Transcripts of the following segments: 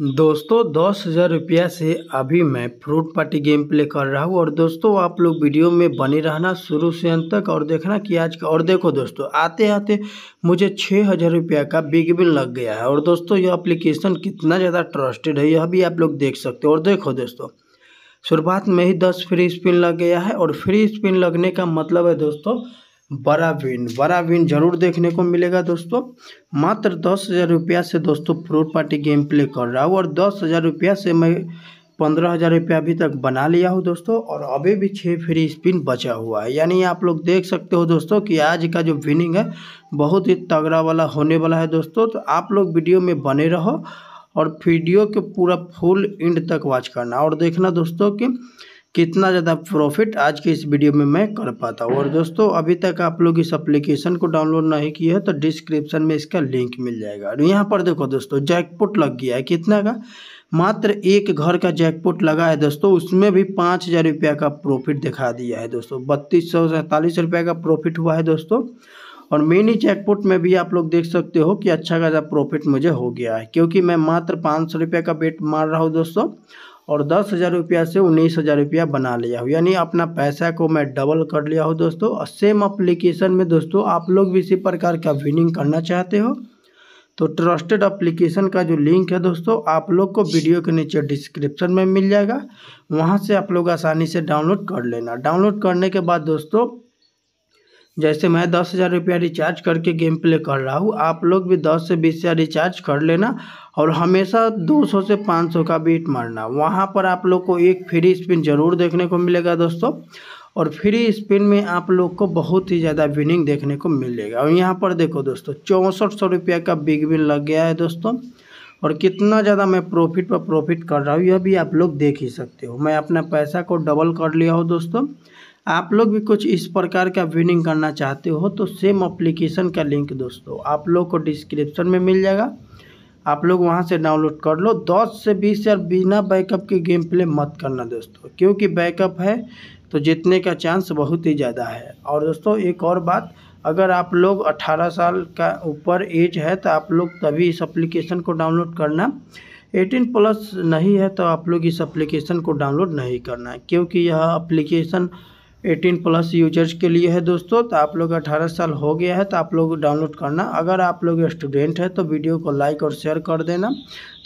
दोस्तों दस हज़ार रुपया से अभी मैं फ्रूट पार्टी गेम प्ले कर रहा हूँ और दोस्तों आप लोग वीडियो में बने रहना शुरू से अंत तक और देखना कि आज का और देखो दोस्तों आते आते मुझे छः हज़ार रुपया का बिग बिल लग गया है और दोस्तों यह एप्लीकेशन कितना ज़्यादा ट्रस्टेड है यह भी आप लोग देख सकते हो और देखो दोस्तों शुरुआत में ही दस फ्री स्पिन लग गया है और फ्री स्पिन लगने का मतलब है दोस्तों बड़ा विन बड़ा विन जरूर देखने को मिलेगा दोस्तों मात्र दस हज़ार रुपया से दोस्तों प्रो पार्टी गेम प्ले कर रहा हूँ और दस हज़ार रुपया से मैं पंद्रह हज़ार रुपया अभी तक बना लिया हूँ दोस्तों और अभी भी छः फ्री स्पिन बचा हुआ है यानी आप लोग देख सकते हो दोस्तों कि आज का जो विनिंग है बहुत ही तगड़ा वाला होने वाला है दोस्तों तो आप लोग वीडियो में बने रहो और वीडियो के पूरा फुल एंड तक वॉच करना और देखना दोस्तों कि कितना ज़्यादा प्रॉफिट आज के इस वीडियो में मैं कर पाता हूँ और दोस्तों अभी तक आप लोग इस एप्लीकेशन को डाउनलोड नहीं किया है तो डिस्क्रिप्शन में इसका लिंक मिल जाएगा और यहाँ पर देखो दोस्तों जैकपुट लग गया है कितना का मात्र एक घर का जैकपुट लगा है दोस्तों उसमें भी पाँच हज़ार रुपया का प्रॉफिट दिखा दिया है दोस्तों बत्तीस सौ सैंतालीस रुपये का प्रॉफिट हुआ है दोस्तों और मिनी जैकपुट में भी आप लोग देख सकते हो कि अच्छा खासा प्रॉफिट मुझे हो गया है क्योंकि मैं मात्र पाँच सौ रुपये का बेट मार रहा हूँ दोस्तों और दस हज़ार रुपया से उन्नीस हज़ार रुपया बना लिया हूँ यानी अपना पैसा को मैं डबल कर लिया हूँ दोस्तों और सेम अप्लीकेशन में दोस्तों आप लोग भी इसी प्रकार का विनिंग करना चाहते हो तो ट्रस्टेड अप्लीकेशन का जो लिंक है दोस्तों आप लोग को वीडियो के नीचे डिस्क्रिप्शन में मिल जाएगा वहाँ से आप लोग आसानी से डाउनलोड कर लेना डाउनलोड करने के बाद दोस्तों जैसे मैं दस हज़ार रुपया रिचार्ज करके गेम प्ले कर रहा हूँ आप लोग भी दस से बीस हज़ार रिचार्ज कर लेना और हमेशा दो सौ से पाँच सौ का बीट मारना वहाँ पर आप लोग को एक फ्री स्पिन ज़रूर देखने को मिलेगा दोस्तों और फ्री स्पिन में आप लोग को बहुत ही ज़्यादा विनिंग देखने को मिलेगा और यहाँ पर देखो दोस्तों चौंसठ सौ रुपया का बिग विन लग गया है दोस्तों और कितना ज़्यादा मैं प्रॉफिट पर प्रॉफिट कर रहा हूँ यह भी आप लोग देख ही सकते हो मैं अपना पैसा को डबल कर लिया हूँ दोस्तों आप लोग भी कुछ इस प्रकार का विनिंग करना चाहते हो तो सेम अप्लीकेशन का लिंक दोस्तों आप लोग को डिस्क्रिप्शन में मिल जाएगा आप लोग वहां से डाउनलोड कर लो 10 से 20 यार बिना बैकअप के गेम प्ले मत करना दोस्तों क्योंकि बैकअप है तो जीतने का चांस बहुत ही ज़्यादा है और दोस्तों एक और बात अगर आप लोग 18 साल का ऊपर एज है तो आप लोग तभी इस एप्लीकेशन को डाउनलोड करना 18 प्लस नहीं है तो आप लोग इस एप्लीकेशन को डाउनलोड नहीं करना क्योंकि यह एप्लीकेशन एटीन प्लस यूजर्स के लिए है दोस्तों तो आप लोग 18 साल हो गया है तो आप लोग डाउनलोड करना अगर आप लोग स्टूडेंट है तो वीडियो को लाइक और शेयर कर देना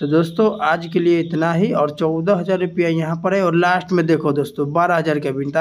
तो दोस्तों आज के लिए इतना ही और चौदह हज़ार रुपया यहाँ पर है और लास्ट में देखो दोस्तों बारह हज़ार के बिनता